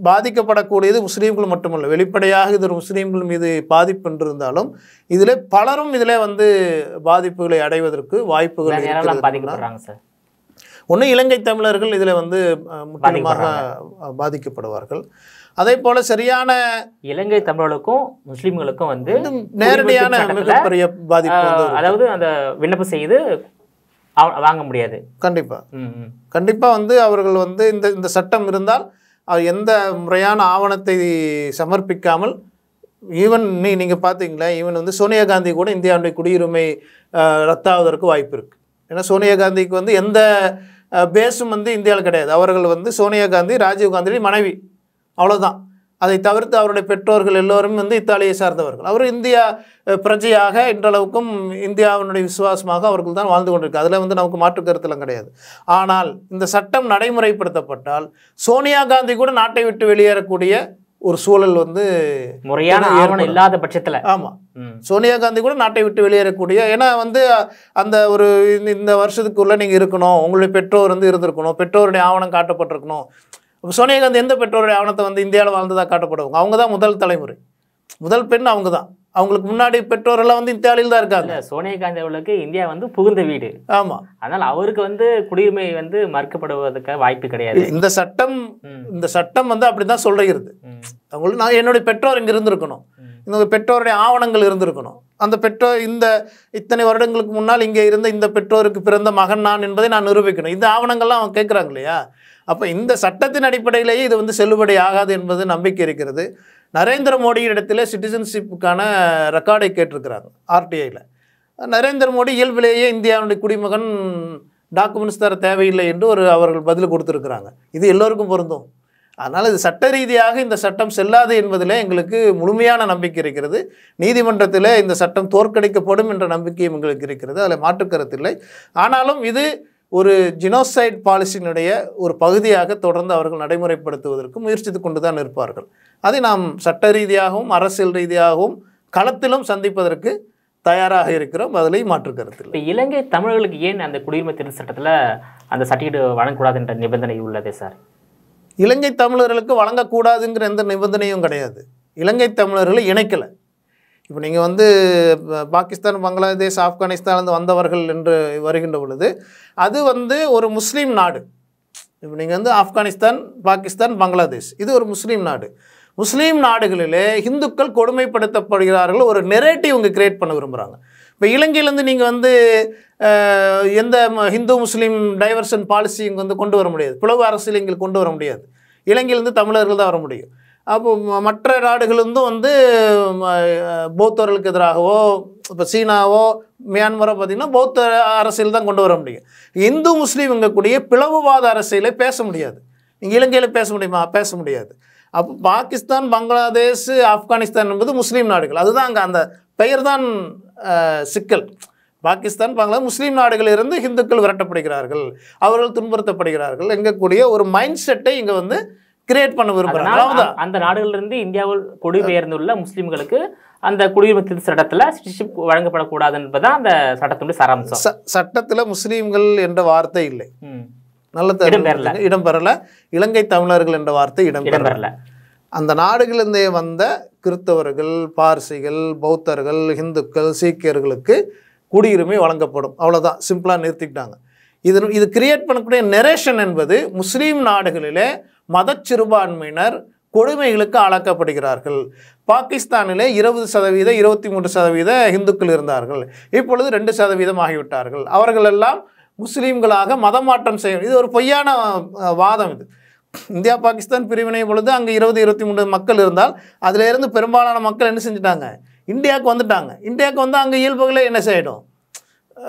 பாதிக்கப்படக்கூடியது முஸ்லீம்கள் மட்டுமல்ல வெளிப்படையாக இது முஸ்லீம்கள் மீது பாதிப்பு என்றிருந்தாலும் இதில் பலரும் இதில் வந்து பாதிப்புகளை அடைவதற்கு வாய்ப்புகள் ஒன்று இலங்கை தமிழர்கள் இதில் வந்து முக்கியமாக பாதிக்கப்படுவார்கள் அதே போல சரியான இலங்கை தமிழர்களுக்கும் முஸ்லிம்களுக்கும் வந்து நேரடியான மிகப்பெரிய பாதிப்பு அதாவது அந்த விண்ணப்பம் செய்து வாங்க முடியாது கண்டிப்பாக கண்டிப்பாக வந்து அவர்கள் வந்து இந்த இந்த சட்டம் இருந்தால் எந்த முறையான ஆவணத்தை சமர்ப்பிக்காமல் ஈவன் நீ நீங்கள் பார்த்தீங்களா ஈவன் வந்து சோனியா காந்தி கூட இந்தியாவுடைய குடியுரிமை ரத்தாவதற்கு வாய்ப்பு இருக்குது ஏன்னா சோனியா காந்திக்கு வந்து எந்த பேஸும் வந்து இந்தியாவில் கிடையாது அவர்கள் வந்து சோனியா காந்தி ராஜீவ் காந்தியின் மனைவி அவ்வளோதான் அதை தவிர்த்து அவருடைய பெற்றோர்கள் எல்லோரும் வந்து இத்தாலியை சார்ந்தவர்கள் அவர் இந்தியா பிரஜையாக இன்றளவுக்கும் இந்தியாவினுடைய விசுவாசமாக அவர்கள் தான் வாழ்ந்து கொண்டிருக்கு அதில் வந்து நமக்கு மாற்று கருத்துலாம் கிடையாது ஆனால் இந்த சட்டம் நடைமுறைப்படுத்தப்பட்டால் சோனியா காந்தி கூட நாட்டை விட்டு வெளியேறக்கூடிய ஒரு சூழல் வந்து முறையான ஆவணம் இல்லாத பட்சத்தில் ஆமாம் சோனியா காந்தி கூட நாட்டை விட்டு வெளியேறக்கூடிய ஏன்னா வந்து அந்த ஒரு இந்த வருஷத்துக்குள்ளே நீங்கள் இருக்கணும் உங்களுடைய பெற்றோர் வந்து இருந்திருக்கணும் பெற்றோருடைய ஆவணம் காட்டப்பட்டிருக்கணும் இப்போ சோனியா காந்தி எந்த பெற்றோருடைய ஆவணத்தை வந்து இந்தியாவில் வாழ்ந்ததாக காட்டப்படுவாங்க அவங்க தான் முதல் தலைமுறை முதல் பெண் அவங்க தான் அவங்களுக்கு முன்னாடி பெற்றோரெல்லாம் வந்து இந்தியாவில் தான் இருக்காங்க சோனியா காந்தி அவர்களுக்கு இந்தியா வந்து புகுந்த வீடு ஆமாம் அதனால் அவருக்கு வந்து குடியுரிமை வந்து மறுக்கப்படுவதற்கு வாய்ப்பு கிடையாது இந்த சட்டம் இந்த சட்டம் வந்து அப்படி தான் சொல்கிறது அவங்களுக்கு நான் என்னுடைய பெற்றோர் இங்கே இருந்திருக்கணும் இந்த பெற்றோருடைய ஆவணங்கள் இருந்திருக்கணும் அந்த பெற்றோர் இந்த இத்தனை வருடங்களுக்கு முன்னால் இங்கே இருந்த இந்த பெற்றோருக்கு பிறந்த மகன் நான் என்பதை நான் நிரூபிக்கணும் இந்த ஆவணங்கள்லாம் அவங்க கேட்குறாங்க இல்லையா அப்போ இந்த சட்டத்தின் அடிப்படையிலேயே இது வந்து செல்லுபடி ஆகாது என்பது நம்பிக்கை இருக்கிறது நரேந்திர மோடி இடத்துல சிட்டிசன்ஷிப்புக்கான ரெக்கார்டை கேட்டிருக்கிறாங்க ஆர்டிஐயில் நரேந்திர மோடி இயல்பிலேயே இந்தியாவுடைய குடிமகன் டாக்குமெண்ட்ஸ் தர தேவையில்லை என்று ஒரு அவர்கள் பதில் கொடுத்துருக்குறாங்க இது எல்லோருக்கும் பொருந்தும் அதனால் இது சட்ட ரீதியாக இந்த சட்டம் செல்லாது என்பதில் எங்களுக்கு முழுமையான நம்பிக்கை இருக்கிறது நீதிமன்றத்தில் இந்த சட்டம் தோற்கடிக்கப்படும் என்ற நம்பிக்கையும் எங்களுக்கு இருக்கிறது அதில் மாற்றுக்கருத்தில்லை ஆனாலும் இது ஒரு ஜினோசைட் பாலிசியினுடைய ஒரு பகுதியாக தொடர்ந்து அவர்கள் நடைமுறைப்படுத்துவதற்கு முயற்சித்து கொண்டு தான் இருப்பார்கள் அதை நாம் சட்ட ரீதியாகவும் அரசியல் ரீதியாகவும் களத்திலும் சந்திப்பதற்கு தயாராக இருக்கிறோம் அதிலையும் மாற்று கருத்து இப்போ இலங்கை தமிழர்களுக்கு ஏன் அந்த குடியுரிமை திருத்த சட்டத்தில் அந்த சர்டிஃபிகேட் வழங்கக்கூடாது என்ற நிபந்தனை உள்ளது சார் இலங்கை தமிழர்களுக்கு வழங்கக்கூடாதுங்கிற எந்த நிபந்தனையும் கிடையாது இலங்கை தமிழர்களை இணைக்கலை இப்போ நீங்கள் வந்து பாகிஸ்தான் பங்களாதேஷ் ஆப்கானிஸ்தான்லேருந்து வந்தவர்கள் என்று வருகின்ற பொழுது அது வந்து ஒரு முஸ்லீம் நாடு இப்போ நீங்கள் வந்து ஆப்கானிஸ்தான் பாகிஸ்தான் பங்களாதேஷ் இது ஒரு முஸ்லீம் நாடு முஸ்லீம் நாடுகளிலே இந்துக்கள் கொடுமைப்படுத்தப்படுகிறார்கள் ஒரு நெரேட்டிவ் இங்கே கிரியேட் பண்ண விரும்புகிறாங்க இப்போ இலங்கையிலேருந்து நீங்கள் வந்து எந்த ஹிந்து முஸ்லீம் டைவர்ஷன் பாலிசி இங்கே வந்து கொண்டு வர முடியாது புலவு அரசியல் இங்கே கொண்டு வர முடியாது இலங்கையிலேருந்து தமிழர்கள் தான் வர முடியும் அப்போ மற்ற நாடுகளிலிருந்தும் வந்து பௌத்தர்களுக்கு எதிராகவோ இப்போ சீனாவோ மியான்மரோ பார்த்திங்கன்னா பௌத்த அரசியல் தான் கொண்டு வர முடியும் இந்து முஸ்லீம் இங்கக்கூடிய பிளவுவாத அரசியலை பேச முடியாது இங்கே இலங்கையில் பேச முடியுமா பேச முடியாது அப்போ பாகிஸ்தான் பங்களாதேஷ் ஆப்கானிஸ்தான் என்பது முஸ்லீம் நாடுகள் அதுதான் அங்கே அந்த பெயர் தான் சிக்கல் பாகிஸ்தான் பங்களாதேஷ் முஸ்லீம் நாடுகளிலிருந்து ஹிந்துக்கள் விரட்டப்படுகிறார்கள் அவர்கள் துன்புறுத்தப்படுகிறார்கள் எங்கக்கூடிய ஒரு மைண்ட் செட்டை இங்கே வந்து கிரியேட் பண்ண விரும்புகிறாங்க அந்த நாடுகள்ல இருந்து இந்தியாவில் குடிபெயர்ந்துள்ள முஸ்லிம்களுக்கு அந்த குடியுரிமை திருத்த சட்டத்தில் சிட்டிஷிப் வழங்கப்படக்கூடாது என்பதுதான் அந்த சட்டத்தினுடைய சாராம்சம் சட்டத்தில் முஸ்லீம்கள் என்ற வார்த்தை இல்லை நல்ல இடம் இடம்பெறல இலங்கை தமிழர்கள் என்ற வார்த்தை இடம்பெறல அந்த நாடுகளிலிருந்தே வந்த கிறிஸ்தவர்கள் பார்சிகள் பௌத்தர்கள் ஹிந்துக்கள் சீக்கியர்களுக்கு குடியுரிமை வழங்கப்படும் அவ்வளோதான் சிம்பிளாக நிறுத்திக்கிட்டாங்க இது இது கிரியேட் பண்ணக்கூடிய நெரேஷன் என்பது முஸ்லீம் நாடுகளிலே மதச்சிறுபான்மையினர் கொடுமைகளுக்கு ஆளாக்கப்படுகிறார்கள் பாகிஸ்தானிலே இருபது சதவீத இருபத்தி மூன்று சதவீத இந்துக்கள் இருந்தார்கள் இப்பொழுது ரெண்டு சதவீதம் ஆகிவிட்டார்கள் அவர்களெல்லாம் முஸ்லீம்களாக மதமாற்றம் செய்ய இது ஒரு பொய்யான வாதம் இது இந்தியா பாகிஸ்தான் பிரிவினை பொழுது அங்கே இருபது இருபத்தி மூன்று மக்கள் இருந்தால் அதிலிருந்து பெரும்பாலான மக்கள் என்ன செஞ்சுட்டாங்க இந்தியாவுக்கு வந்துட்டாங்க இந்தியாவுக்கு வந்து அங்கே இயல்புகளே என்ன செய்யணும்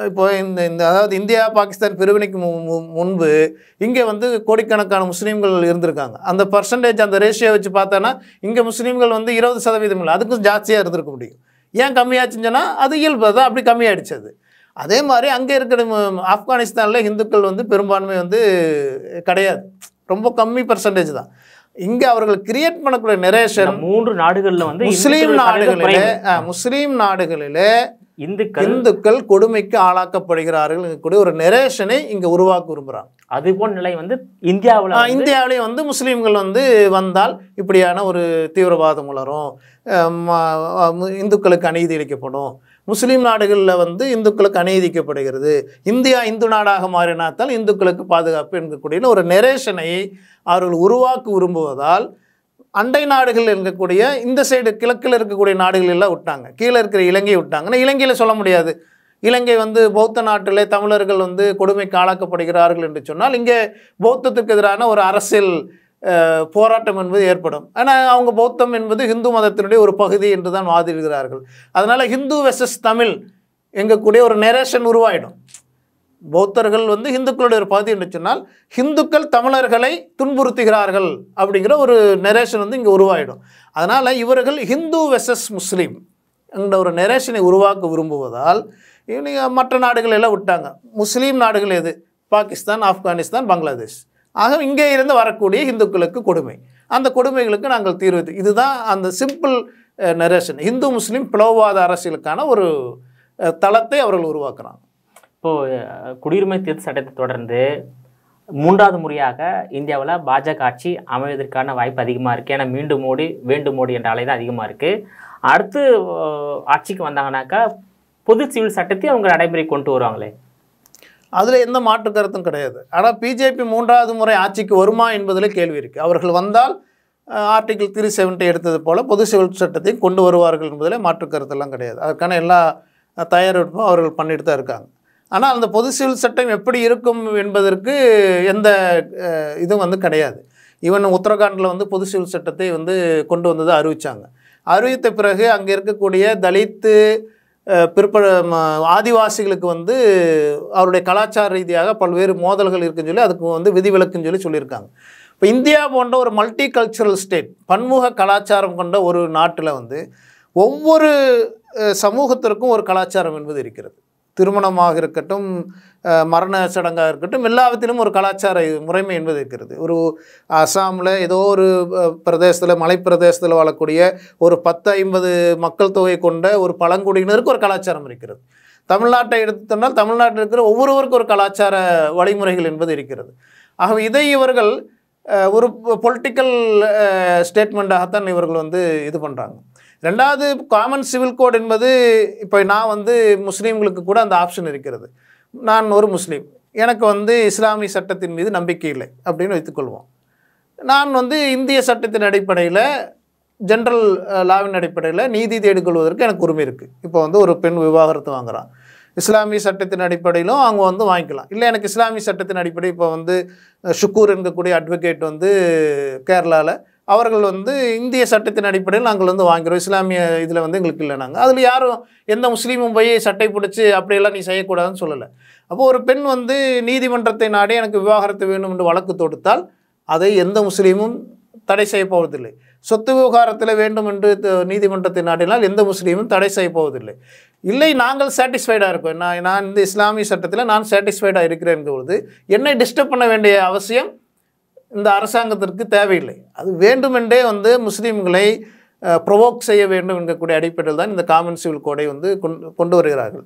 இப்போ இந்த இந்த அதாவது இந்தியா பாகிஸ்தான் பிரிவினைக்கு முன்பு இங்கே வந்து கோடிக்கணக்கான முஸ்லீம்கள் இருந்திருக்காங்க அந்த பர்சன்டேஜ் அந்த ரேஷியோ வச்சு பார்த்தோன்னா இங்கே முஸ்லீம்கள் வந்து இருபது சதவீதம் இல்லை அதுக்கும் ஜாஸ்தியாக இருந்திருக்க முடியும் ஏன் கம்மியாச்சுன்னா அது இயல்பு தான் அப்படி கம்மியாயிடுச்சு அது அதே மாதிரி அங்கே இருக்கிற ஆப்கானிஸ்தானில் இந்துக்கள் வந்து பெரும்பான்மை வந்து கிடையாது ரொம்ப கம்மி பர்சன்டேஜ் தான் இங்கே அவர்கள் கிரியேட் பண்ணக்கூடிய நிறைய மூன்று நாடுகளில் வந்து முஸ்லீம் நாடுகளில் முஸ்லீம் நாடுகளில் இந்துக்கள் இந்துக்கள் கொடுமைக்கு ஆளாக்கப்படுகிறார்கள் கூடிய ஒரு நெரேஷனை இங்கே உருவாக்க விரும்புறாங்க அது போன்ற நிலை வந்து இந்தியாவில் இந்தியாவிலேயே வந்து முஸ்லீம்கள் வந்து வந்தால் இப்படியான ஒரு தீவிரவாதம் வளரும் இந்துக்களுக்கு அநீதி இழைக்கப்படும் முஸ்லீம் நாடுகளில் வந்து இந்துக்களுக்கு அநீதிக்கப்படுகிறது இந்தியா இந்து நாடாக மாறினாத்தால் இந்துக்களுக்கு பாதுகாப்பு என்கக்கூடிய ஒரு நெரேஷனை அவர்கள் உருவாக்க விரும்புவதால் அண்டை நாடுகள் இருக்கக்கூடிய இந்த சைடு கிழக்கில் இருக்கக்கூடிய நாடுகள் எல்லாம் விட்டாங்க கீழே இருக்கிற இலங்கையை விட்டாங்கன்னா இலங்கையில் சொல்ல முடியாது இலங்கை வந்து பௌத்த நாட்டிலே தமிழர்கள் வந்து கொடுமைக்கு ஆளாக்கப்படுகிறார்கள் என்று சொன்னால் இங்கே பௌத்தத்துக்கு எதிரான ஒரு அரசியல் போராட்டம் என்பது ஏற்படும் ஆனால் அவங்க பௌத்தம் என்பது ஹிந்து மதத்தினுடைய ஒரு பகுதி என்று தான் வாதிடுகிறார்கள் அதனால் ஹிந்து வெர்சஸ் தமிழ் எங்கக்கூடிய ஒரு நெரேஷன் உருவாயிடும் பௌத்தர்கள் வந்து இந்துக்களுடைய பகுதி என்று சொன்னால் ஹிந்துக்கள் தமிழர்களை துன்புறுத்துகிறார்கள் அப்படிங்கிற ஒரு நெரேஷன் வந்து இங்கே உருவாயிடும் அதனால் இவர்கள் ஹிந்து வெசஸ் முஸ்லீம் என்ற ஒரு நெரேஷனை உருவாக்க விரும்புவதால் இவங்க மற்ற நாடுகள் எல்லாம் விட்டாங்க முஸ்லீம் நாடுகள் எது பாகிஸ்தான் ஆப்கானிஸ்தான் பங்களாதேஷ் ஆக இங்கே இருந்து வரக்கூடிய இந்துக்களுக்கு கொடுமை அந்த கொடுமைகளுக்கு நாங்கள் தீர்வு இதுதான் அந்த சிம்பிள் நெரேஷன் இந்து முஸ்லீம் பிளவாத அரசியலுக்கான ஒரு eh, தளத்தை அவர்கள் உருவாக்குறாங்க இப்போது குடியுரிமை திருத்த சட்டத்தை தொடர்ந்து மூன்றாவது முறையாக இந்தியாவில் பாஜக ஆட்சி அமைவதற்கான வாய்ப்பு அதிகமாக இருக்குது ஏன்னா மீண்டும் மோடி வேண்டும் மோடி என்ற அலை தான் அதிகமாக இருக்குது அடுத்து ஆட்சிக்கு வந்தாங்கனாக்கா பொது சிவில் சட்டத்தையும் அவங்க நடைமுறை கொண்டு வருவாங்களே அதில் எந்த மாற்று கருத்தும் கிடையாது ஆனால் பிஜேபி மூன்றாவது முறை ஆட்சிக்கு வருமா என்பதில் கேள்வி இருக்குது அவர்கள் வந்தால் ஆர்டிகிள் த்ரீ செவன்டி எடுத்தது போல் பொது சிவில் சட்டத்தையும் கொண்டு வருவார்கள் என்பதில் மாற்று கருத்தெல்லாம் கிடையாது அதற்கான எல்லா தயாரிப்பும் அவர்கள் பண்ணிட்டு தான் இருக்காங்க ஆனால் அந்த பொது சிவில் சட்டம் எப்படி இருக்கும் என்பதற்கு எந்த இதுவும் வந்து கிடையாது ஈவன் உத்தரகாண்டில் வந்து பொது சிவில் சட்டத்தை வந்து கொண்டு வந்ததை அறிவித்தாங்க அறிவித்த பிறகு அங்கே இருக்கக்கூடிய தலித்து பிற்பட ஆதிவாசிகளுக்கு வந்து அவருடைய கலாச்சார ரீதியாக பல்வேறு மோதல்கள் இருக்குன்னு சொல்லி அதுக்கு வந்து விதிவிலக்குன்னு சொல்லி சொல்லியிருக்காங்க இப்போ இந்தியா போன்ற ஒரு மல்டி கல்ச்சுரல் ஸ்டேட் பன்முக கலாச்சாரம் கொண்ட ஒரு நாட்டில் வந்து ஒவ்வொரு சமூகத்திற்கும் ஒரு கலாச்சாரம் என்பது இருக்கிறது திருமணமாக இருக்கட்டும் மரண சடங்காக இருக்கட்டும் எல்லாவற்றிலும் ஒரு கலாச்சார முறைமை என்பது இருக்கிறது ஒரு அசாமில் ஏதோ ஒரு பிரதேசத்தில் மலைப்பிரதேசத்தில் வாழக்கூடிய ஒரு பத்து ஐம்பது மக்கள் தொகை கொண்ட ஒரு பழங்குடியினருக்கு ஒரு கலாச்சாரம் இருக்கிறது தமிழ்நாட்டை எடுத்துனால் தமிழ்நாட்டில் இருக்கிற ஒவ்வொருவருக்கும் ஒரு கலாச்சார வழிமுறைகள் என்பது இருக்கிறது ஆக இதை இவர்கள் ஒரு பொலிட்டிக்கல் ஸ்டேட்மெண்ட்டாகத்தான் இவர்கள் வந்து இது பண்ணுறாங்க ரெண்டாவது காமன் சிவில் கோட் என்பது இப்போ நான் வந்து முஸ்லீம்களுக்கு கூட அந்த ஆப்ஷன் இருக்கிறது நான் ஒரு முஸ்லீம் எனக்கு வந்து இஸ்லாமிய சட்டத்தின் மீது நம்பிக்கை இல்லை அப்படின்னு வைத்துக்கொள்வோம் நான் வந்து இந்திய சட்டத்தின் அடிப்படையில் ஜென்ரல் லாவின் அடிப்படையில் நீதி தேடிக்கொள்வதற்கு எனக்கு உரிமை இருக்குது இப்போ வந்து ஒரு பெண் விவாகரத்து வாங்குகிறான் இஸ்லாமிய சட்டத்தின் அடிப்படையிலும் அவங்க வந்து வாங்கிக்கலாம் இல்லை எனக்கு இஸ்லாமிய சட்டத்தின் அடிப்படை இப்போ வந்து ஷுக்கூர் இருக்கக்கூடிய அட்வொகேட் வந்து கேரளாவில் அவர்கள் வந்து இந்திய சட்டத்தின் அடிப்படையில் நாங்கள் வந்து வாங்கிறோம் இஸ்லாமிய இதில் வந்து எங்களுக்கு இல்லை நாங்கள் அதில் யாரும் எந்த முஸ்லீமும் போய் சட்டை பிடிச்சி அப்படியெல்லாம் நீ செய்யக்கூடாதுன்னு சொல்லலை அப்போது ஒரு பெண் வந்து நீதிமன்றத்தை நாடி எனக்கு விவாகரத்து வேணும் என்று வழக்கு தொடுத்தால் அதை எந்த முஸ்லீமும் தடை செய்ய போவதில்லை சொத்து விவகாரத்தில் வேண்டும் என்று நீதிமன்றத்தை நாட்டினால் எந்த முஸ்லீமும் தடை செய்ய போவதில்லை இல்லை நாங்கள் சாட்டிஸ்ஃபைடாக இருக்கோம் நான் நான் இந்த இஸ்லாமிய சட்டத்தில் நான் சாட்டிஸ்ஃபைடாக இருக்கிறேன் பொழுது என்னை டிஸ்டர்ப் பண்ண வேண்டிய அவசியம் இந்த அரசாங்கத்திற்கு தேவையில்லை அது வேண்டுமென்றே வந்து முஸ்லீம்களை ப்ரொவோக் செய்ய வேண்டும் என்கக்கூடிய அடிப்படையில் தான் இந்த காமன் சிவில் கோடை வந்து கொண்டு வருகிறார்கள்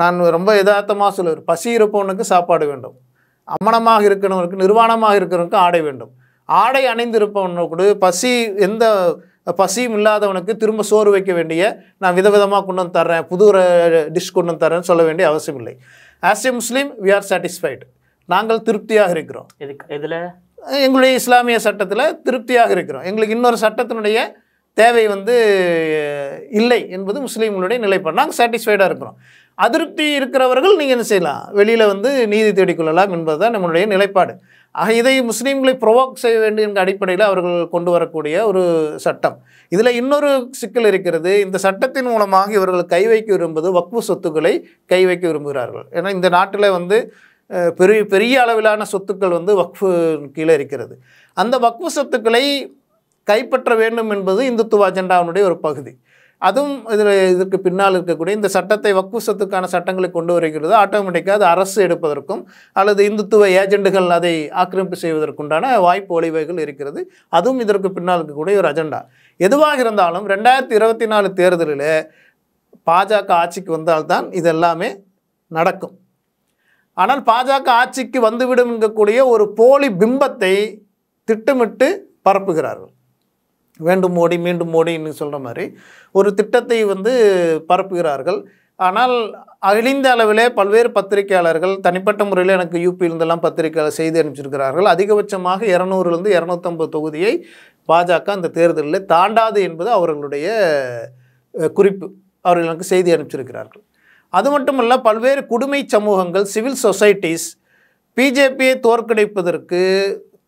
நான் ரொம்ப யதார்த்தமாக சொல்லுவேன் பசி இருப்பவனுக்கு சாப்பாடு வேண்டும் அம்மனமாக இருக்கிறவனுக்கு நிர்வாணமாக இருக்கிறவனுக்கு ஆடை வேண்டும் ஆடை அணிந்திருப்பவனுக்கு பசி எந்த பசியும் இல்லாதவனுக்கு திரும்ப சோறு வைக்க வேண்டிய நான் விதவிதமாக கொண்டு வந்து தர்றேன் புது டிஷ் கொண்டு வந்து தரேன்னு சொல்ல வேண்டிய அவசியம் இல்லை as a Muslim we are satisfied நாங்கள் திருப்தியாக இருக்கிறோம் இதுக்கு இதில் எங்களுடைய இஸ்லாமிய சட்டத்தில் திருப்தியாக இருக்கிறோம் எங்களுக்கு இன்னொரு சட்டத்தினுடைய தேவை வந்து இல்லை என்பது முஸ்லீம்களுடைய நிலைப்பாடு நாங்கள் சாட்டிஸ்ஃபைடாக இருக்கிறோம் அதிருப்தி இருக்கிறவர்கள் நீங்கள் என்ன செய்யலாம் வெளியில் வந்து நீதி தேடிக்கொள்ளலாம் என்பது தான் நம்மளுடைய நிலைப்பாடு ஆக இதை முஸ்லீம்களை ப்ரொவோக் செய்ய வேண்டும் என்ற அடிப்படையில் அவர்கள் கொண்டு வரக்கூடிய ஒரு சட்டம் இதில் இன்னொரு சிக்கல் இருக்கிறது இந்த சட்டத்தின் மூலமாக இவர்கள் கை வைக்க விரும்புவது வக்பு சொத்துக்களை கை வைக்க விரும்புகிறார்கள் ஏன்னா இந்த நாட்டில் வந்து பெரிய பெரிய அளவிலான சொத்துக்கள் வந்து வக்ஃபு கீழே இருக்கிறது அந்த வக்ஃபு சொத்துக்களை கைப்பற்ற வேண்டும் என்பது இந்துத்துவ அஜெண்டாவினுடைய ஒரு பகுதி அதுவும் இதில் இதற்கு பின்னால் இருக்கக்கூடிய இந்த சட்டத்தை வக்ஃபு சொத்துக்கான சட்டங்களை கொண்டு வருகிறது ஆட்டோமேட்டிக்காக அது அரசு எடுப்பதற்கும் அல்லது இந்துத்துவ ஏஜெண்டுகள் அதை ஆக்கிரமிப்பு செய்வதற்குண்டான வாய்ப்பு ஒளிவைகள் இருக்கிறது அதுவும் இதற்கு பின்னால் இருக்கக்கூடிய ஒரு அஜெண்டா எதுவாக இருந்தாலும் ரெண்டாயிரத்தி இருபத்தி நாலு தேர்தலில் பாஜக ஆட்சிக்கு வந்தால்தான் இதெல்லாமே நடக்கும் ஆனால் பாஜக ஆட்சிக்கு வந்துவிடும் என்கக்கூடிய ஒரு போலி பிம்பத்தை திட்டமிட்டு பரப்புகிறார்கள் வேண்டும் மோடி மீண்டும் மோடின்னு சொல்கிற மாதிரி ஒரு திட்டத்தை வந்து பரப்புகிறார்கள் ஆனால் அழிந்த அளவிலே பல்வேறு பத்திரிகையாளர்கள் தனிப்பட்ட முறையில் எனக்கு யூபியிலிருந்தெல்லாம் பத்திரிகையாளர் செய்தி அனுப்பிச்சிருக்கிறார்கள் அதிகபட்சமாக இரநூறுலேருந்து இரநூத்தம்பது தொகுதியை பாஜக அந்த தேர்தலில் தாண்டாது என்பது அவர்களுடைய குறிப்பு அவர்கள் எனக்கு செய்தி அனுப்பிச்சிருக்கிறார்கள் அது மட்டுமல்ல பல்வேறு குடிமை சமூகங்கள் சிவில் சொசைட்டிஸ் பிஜேபியை தோற்கடிப்பதற்கு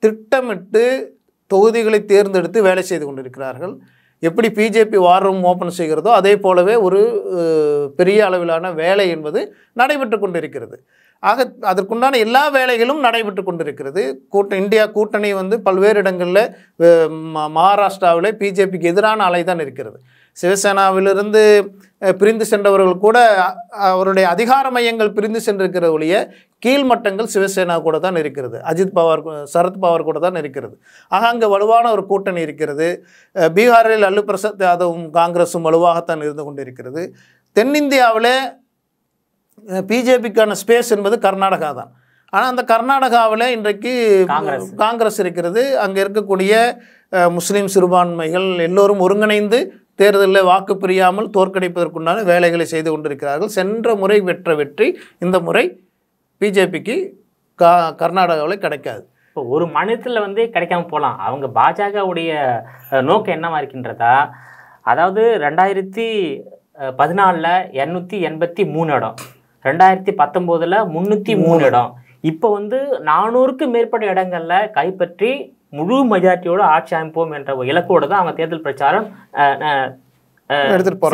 திட்டமிட்டு தொகுதிகளை தேர்ந்தெடுத்து வேலை செய்து கொண்டிருக்கிறார்கள் எப்படி பிஜேபி வார் ரூம் ஓப்பன் செய்கிறதோ அதே போலவே ஒரு பெரிய அளவிலான வேலை என்பது நடைபெற்று கொண்டிருக்கிறது ஆக அதற்குண்டான எல்லா வேலைகளும் நடைபெற்று கொண்டிருக்கிறது கூட்ட இந்தியா கூட்டணி வந்து பல்வேறு இடங்களில் மகாராஷ்டிராவில் பிஜேபிக்கு எதிரான அலை தான் இருக்கிறது சிவசேனாவிலிருந்து பிரிந்து சென்றவர்கள் கூட அவருடைய அதிகார மையங்கள் பிரிந்து சென்றிருக்கிற ஒழிய கீழ்மட்டங்கள் சிவசேனா கூட தான் இருக்கிறது அஜித் பவார் சரத் பவார் கூட தான் இருக்கிறது ஆக அங்கே வலுவான ஒரு கூட்டணி இருக்கிறது பீகாரில் லல்லு பிரசாத் யாதவும் காங்கிரஸும் வலுவாகத்தான் இருந்து கொண்டு இருக்கிறது தென்னிந்தியாவில் பிஜேபிக்கான ஸ்பேஸ் என்பது கர்நாடகா தான் ஆனால் அந்த கர்நாடகாவில் இன்றைக்கு காங்கிரஸ் இருக்கிறது அங்கே இருக்கக்கூடிய முஸ்லீம் சிறுபான்மைகள் எல்லோரும் ஒருங்கிணைந்து தேர்தலில் வாக்கு பிரியாமல் தோற்கடிப்பதற்குண்டான வேலைகளை செய்து கொண்டிருக்கிறார்கள் சென்ற முறை வெற்ற வெற்றி இந்த முறை பிஜேபிக்கு கா கர்நாடகாவில் கிடைக்காது இப்போ ஒரு மாநிலத்தில் வந்து கிடைக்காம போகலாம் அவங்க பாஜகவுடைய நோக்கம் என்னவா இருக்கின்றதா அதாவது ரெண்டாயிரத்தி பதினாலில் எண்ணூற்றி எண்பத்தி மூணு இடம் ரெண்டாயிரத்தி பத்தொம்போதில் முந்நூற்றி மூணு இடம் இப்போ வந்து நானூறுக்கு மேற்பட்ட இடங்களில் கைப்பற்றி முழு மெஜாரிட்டியோடு ஆட்சி அமைப்போம் என்ற இலக்கோடு தான் அவங்க தேர்தல் பிரச்சாரம்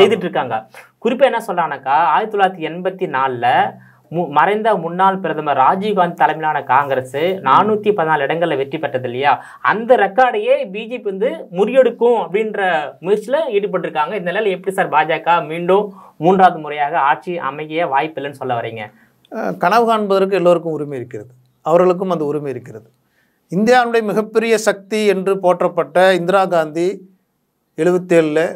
செய்துட்டு இருக்காங்க குறிப்பாக என்ன சொல்லலாம்னாக்கா ஆயிரத்தி தொள்ளாயிரத்தி எண்பத்தி நாலில் மறைந்த முன்னாள் பிரதமர் ராஜீவ்காந்தி தலைமையிலான காங்கிரஸ் நானூற்றி பதினாலு இடங்களில் வெற்றி பெற்றது இல்லையா அந்த ரெக்கார்டையே பிஜேபி வந்து முறியெடுக்கும் அப்படின்ற முயற்சியில் ஈடுபட்டிருக்காங்க இந்த நிலையில் எப்படி சார் பாஜக மீண்டும் மூன்றாவது முறையாக ஆட்சி அமைய வாய்ப்பு இல்லைன்னு சொல்ல வரீங்க கனவு காண்பதற்கு எல்லோருக்கும் உரிமை இருக்கிறது அவர்களுக்கும் அந்த உரிமை இருக்கிறது இந்தியாவுடைய மிகப்பெரிய சக்தி என்று போற்றப்பட்ட இந்திரா காந்தி எழுபத்தேழில்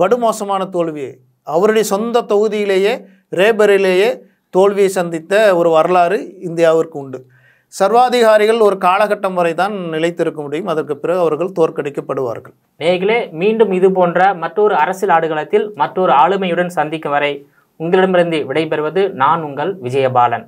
படுமோசமான தோல்வியை அவருடைய சொந்த தொகுதியிலேயே ரேபரிலேயே தோல்வியை சந்தித்த ஒரு வரலாறு இந்தியாவிற்கு உண்டு சர்வாதிகாரிகள் ஒரு காலகட்டம் வரை தான் நிலைத்திருக்க முடியும் அதற்கு பிறகு அவர்கள் தோற்கடிக்கப்படுவார்கள் நேகிலே மீண்டும் இது போன்ற மற்றொரு அரசியல் ஆடுகளத்தில் மற்றொரு ஆளுமையுடன் சந்திக்கும் வரை உங்களிடமிருந்து விடைபெறுவது நான் உங்கள் விஜயபாலன்